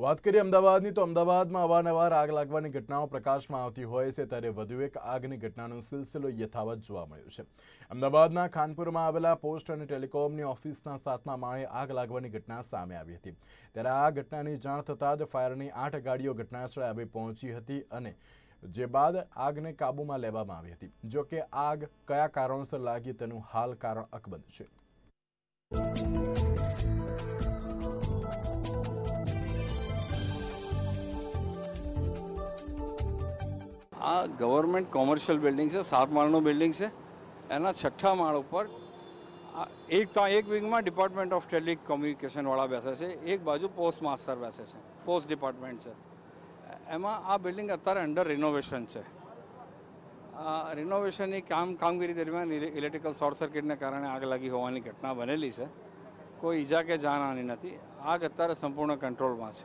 વાત કરીએ અમદાવાદની તો અમદાવાદમાં અવારનવાર આગ લાગવાની ઘટનાઓ પ્રકાશમાં આવતી હોય છે ત્યારે વધુ એક આગની ઘટનાનો સિલસિલો યથાવત જોવા મળ્યો છે અમદાવાદના ખાનપુરમાં આવેલા પોસ્ટ અને ટેલિકોમની ઓફિસના સાતમા માળે આગ લાગવાની ઘટના સામે આવી હતી ત્યારે આ ઘટનાની જાણ થતાં જ ફાયરની આઠ ગાડીઓ ઘટનાસ્થળે આવી પહોંચી હતી અને જે બાદ આગને કાબૂમાં લેવામાં આવી હતી જો કે આગ કયા કારણોસર લાગી તેનું હાલ કારણ અકબંધ છે આ ગવર્મેન્ટ કોમર્શિયલ બિલ્ડિંગ છે સાત માળનું બિલ્ડિંગ છે એના છઠ્ઠા માળ ઉપર એક ત્યાં એક વિંગમાં ડિપાર્ટમેન્ટ ઓફ ટેલિક ટેલિકોમ્યુનિકેશનવાળા બેસે છે એક બાજુ પોસ્ટ માસ્ટર બેસે છે પોસ્ટ ડિપાર્ટમેન્ટ છે એમાં આ બિલ્ડિંગ અત્યારે અંડર રિનોવેશન છે રિનોવેશનની કામ કામગીરી દરમિયાન ઇલેક્ટ્રિકલ શોર્ટ સર્કિટને કારણે આગ લાગી હોવાની ઘટના બનેલી છે કોઈ ઈજા કે જાન આની નથી આગ અત્યારે સંપૂર્ણ કંટ્રોલમાં છે